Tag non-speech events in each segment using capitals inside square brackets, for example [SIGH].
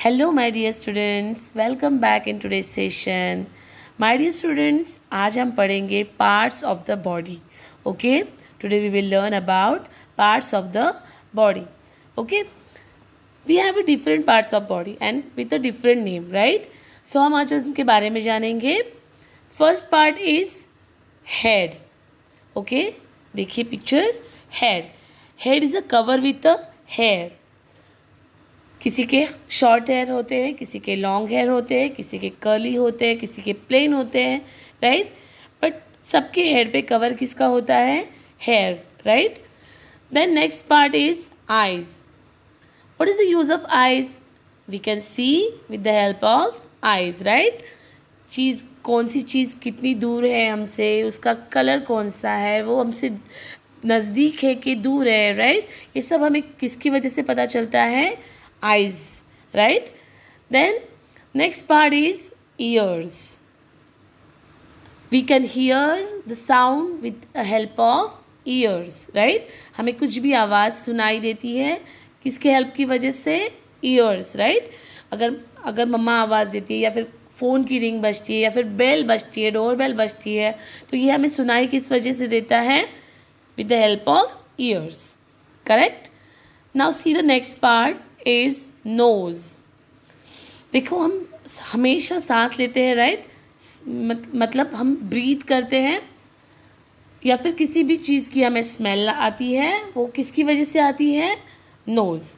Hello my dear students welcome back in today session my dear students आज हम पढ़ेंगे parts of the body okay today we will learn about parts of the body okay we have a different parts of body and with a different name right so हम आज उनके बारे में जानेंगे first part is head okay देखिए picture head head is a cover with a hair किसी के short hair होते हैं किसी के लॉन्ग हेयर होते हैं किसी के कर्ली होते हैं किसी के प्लेन होते हैं राइट बट सबके हेड पे कवर किसका होता है hair right then next part is eyes what is the use of eyes we can see with the help of eyes right चीज़ कौन सी चीज़ कितनी दूर है हमसे उसका कलर कौन सा है वो हमसे नज़दीक है कि दूर है राइट ये सब हमें किसकी वजह से पता चलता है eyes right then next part is ears we can hear the sound with help of ears right हमें कुछ भी आवाज़ सुनाई देती है किसके हेल्प की वजह से राइट right? अगर अगर मम्मा आवाज़ देती है या फिर फ़ोन की रिंग बजती है या फिर बेल बजती है डोर बेल बजती है तो ये हमें सुनाई किस वजह से देता है with the help of ears correct now see the next part is nose देखो हम हमेशा सांस लेते हैं राइट right? मतलब हम ब्रीथ करते हैं या फिर किसी भी चीज़ की हमें स्मेल आती है वो किसकी वजह से आती है nose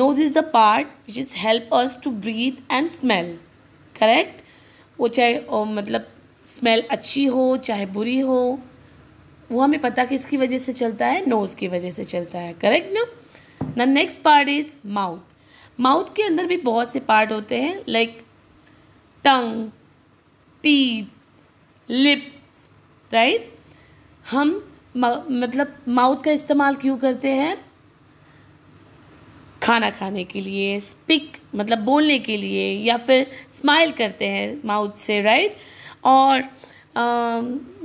nose is the part which is help us to breathe and smell correct वो चाहे ओ, मतलब स्मेल अच्छी हो चाहे बुरी हो वो हमें पता किसकी वजह से चलता है नोज़ की वजह से चलता है करेक्ट ना the next part is mouth mouth के अंदर भी बहुत से पार्ट होते हैं like tongue teeth lips right हम मतलब माउथ का इस्तेमाल क्यों करते हैं खाना खाने के लिए स्पीक मतलब बोलने के लिए या फिर स्माइल करते हैं माउथ से राइट और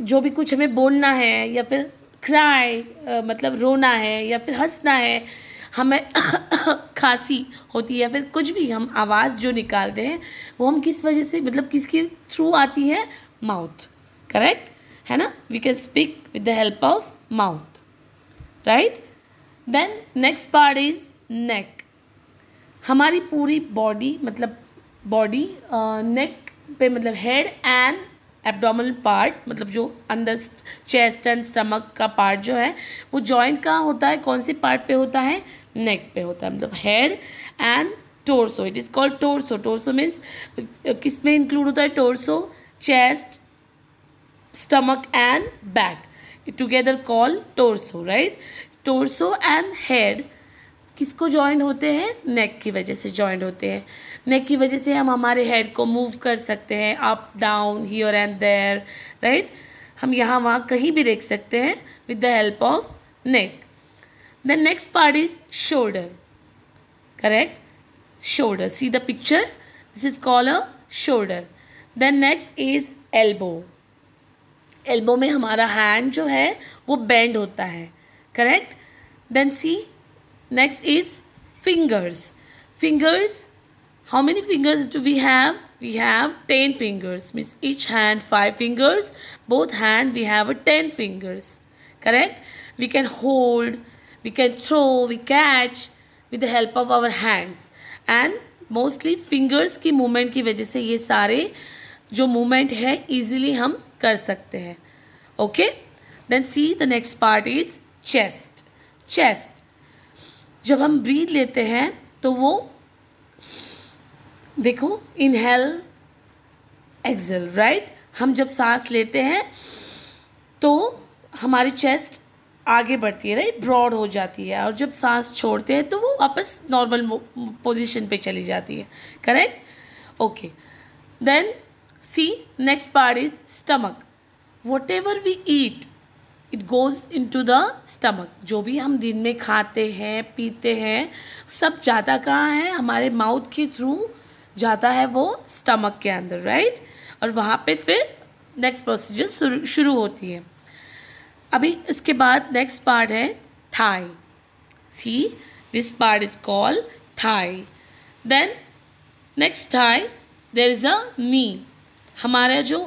जो भी कुछ हमें बोलना है या फिर क्राई मतलब रोना है या फिर हंसना है हमें [COUGHS] खांसी होती है या फिर कुछ भी हम आवाज़ जो निकालते हैं वो हम किस वजह से मतलब किसके थ्रू आती है माउथ करेक्ट है ना we can speak with the help of mouth right then next part is neck हमारी पूरी बॉडी मतलब बॉडी नेक पे मतलब हेड एंड एब्डोमिनल पार्ट मतलब जो अंदर चेस्ट एंड स्टमक का पार्ट जो है वो जॉइंट कहाँ होता है कौन से पार्ट पे होता है नेक पे होता है मतलब head and torso it is called torso torso means किस में इंक्लूड होता है torso chest stomach and back together call torso right torso and head किसको जॉइंट होते हैं नेक की वजह से जॉइंट होते हैं नेक की वजह से हम हमारे हेड को मूव कर सकते हैं up down here and there right हम यहाँ वहाँ कहीं भी देख सकते हैं with the help of neck the next part is shoulder correct shoulder see the picture this is call a shoulder then next is elbow elbow में हमारा हैंड जो है वो बेंड होता है correct then see next is fingers fingers how many fingers do we have we have 10 fingers means each hand 5 fingers both hand we have a 10 fingers correct we can hold we can throw we catch with the help of our hands and mostly fingers की movement की वजह से ये सारे जो movement है easily हम कर सकते हैं okay then see the next part is chest chest जब हम ब्रीद लेते हैं तो वो देखो इनहेल एक्सल राइट हम जब सांस लेते हैं तो हमारी चेस्ट आगे बढ़ती है राइट ब्रॉड हो जाती है और जब सांस छोड़ते हैं तो वो वापस नॉर्मल पोजीशन पे चली जाती है correct okay then see next part is stomach whatever we eat it goes into the stomach जो भी हम दिन में खाते हैं पीते हैं सब जाता कहाँ है हमारे माउथ के थ्रू जाता है वो स्टमक के अंदर राइट right? और वहाँ पे फिर नेक्स्ट प्रोसीजर शुरू होती है अभी इसके बाद नेक्स्ट पार्ट है thigh see this part is call thigh then next thigh there is a knee हमारा जो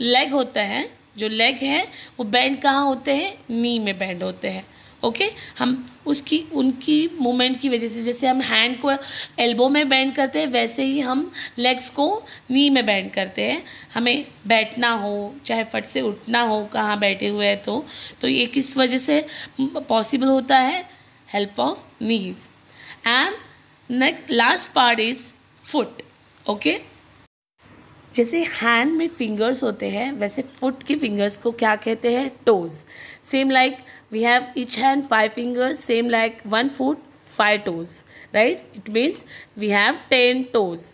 लेग होता है जो लेग हैं वो बैंड कहाँ होते हैं नी में बैंड होते हैं ओके हम उसकी उनकी मूवमेंट की वजह से जैसे हम हैंड को एल्बो में बैंड करते हैं वैसे ही हम लेग्स को नी में बैंड करते हैं हमें बैठना हो चाहे फट से उठना हो कहाँ बैठे हुए हैं तो तो ये किस वजह से पॉसिबल होता है help of knees and next last part is foot okay जैसे हैंड में फिंगर्स होते हैं वैसे फुट की फिंगर्स को क्या कहते हैं toes same like we have each hand five fingers same like one foot five toes right it means we have ten toes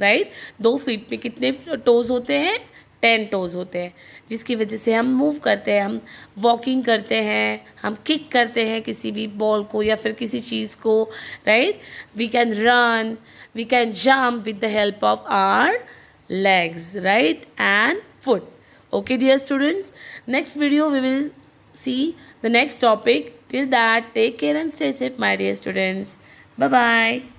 right दो फीट में कितने टोज होते हैं टेन टोज होते हैं जिसकी वजह से हम मूव करते हैं हम वॉकिंग करते हैं हम किक करते हैं किसी भी बॉल को या फिर किसी चीज़ को right we can run we can jump with the help of our legs, right? And foot. Okay, dear students. Next video, we will see the next topic. Till that, take care and stay safe, my dear students. Bye-bye.